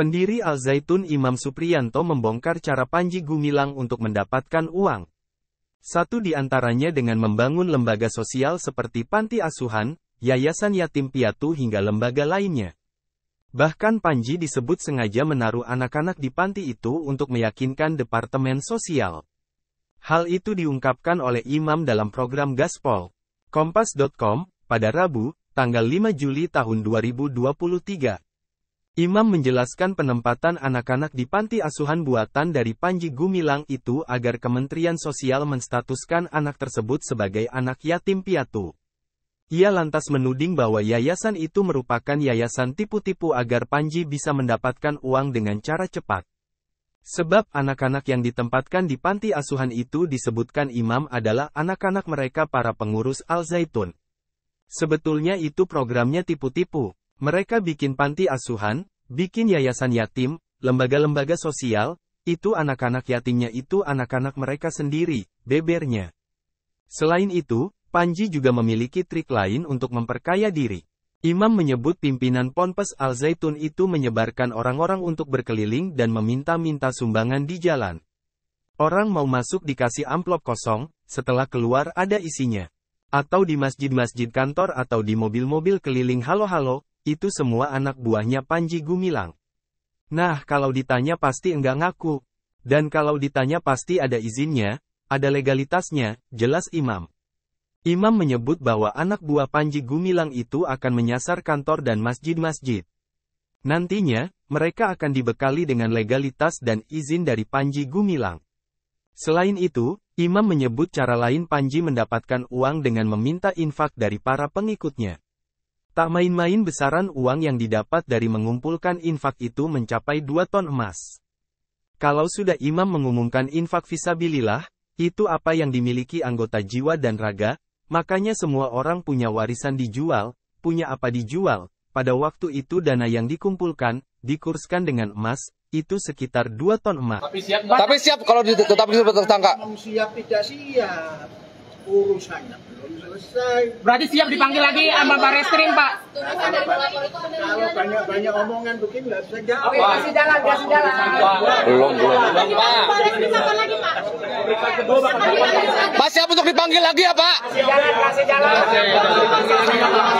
Pendiri Al-Zaitun Imam Suprianto membongkar cara Panji Gumilang untuk mendapatkan uang. Satu di antaranya dengan membangun lembaga sosial seperti Panti Asuhan, Yayasan Yatim Piatu hingga lembaga lainnya. Bahkan Panji disebut sengaja menaruh anak-anak di panti itu untuk meyakinkan Departemen Sosial. Hal itu diungkapkan oleh Imam dalam program Gaspol. Kompas.com, pada Rabu, tanggal 5 Juli tahun 2023. Imam menjelaskan penempatan anak-anak di panti asuhan buatan dari Panji Gumilang itu agar Kementerian Sosial menstatuskan anak tersebut sebagai anak yatim piatu. Ia lantas menuding bahwa yayasan itu merupakan yayasan tipu-tipu agar Panji bisa mendapatkan uang dengan cara cepat. Sebab anak-anak yang ditempatkan di panti asuhan itu disebutkan imam adalah anak-anak mereka para pengurus Al-Zaitun. Sebetulnya itu programnya tipu-tipu. Mereka bikin panti asuhan, bikin yayasan yatim, lembaga-lembaga sosial, itu anak-anak yatimnya itu anak-anak mereka sendiri, bebernya. Selain itu, Panji juga memiliki trik lain untuk memperkaya diri. Imam menyebut pimpinan Ponpes Al Zaitun itu menyebarkan orang-orang untuk berkeliling dan meminta-minta sumbangan di jalan. Orang mau masuk dikasih amplop kosong, setelah keluar ada isinya. Atau di masjid-masjid kantor atau di mobil-mobil keliling halo-halo, itu semua anak buahnya Panji Gumilang. Nah, kalau ditanya pasti enggak ngaku. Dan kalau ditanya pasti ada izinnya, ada legalitasnya, jelas Imam. Imam menyebut bahwa anak buah Panji Gumilang itu akan menyasar kantor dan masjid-masjid. Nantinya, mereka akan dibekali dengan legalitas dan izin dari Panji Gumilang. Selain itu, Imam menyebut cara lain Panji mendapatkan uang dengan meminta infak dari para pengikutnya. Tak main-main besaran uang yang didapat dari mengumpulkan infak itu mencapai 2 ton emas. Kalau sudah imam mengumumkan infak visabilillah, itu apa yang dimiliki anggota jiwa dan raga, makanya semua orang punya warisan dijual, punya apa dijual, pada waktu itu dana yang dikumpulkan, dikurskan dengan emas, itu sekitar 2 ton emas. Tapi siap, Tapi siap kalau ditetapkan sebagai tersangka? Siap tidak siap urusannya belum selesai. Berarti siap dipanggil lagi sama Baris Krim, Pak? Kalau banyak-banyak omongan begini nggak bisa jalan. Oke, masih jalan, kasih jalan. Belum, belum. Belum, Pak. Mas siap untuk dipanggil lagi ya, Pak? Kasih jalan, kasih jalan.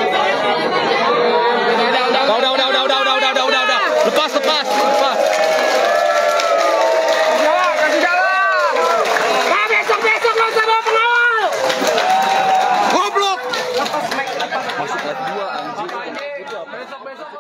dua anjing. Besok-besok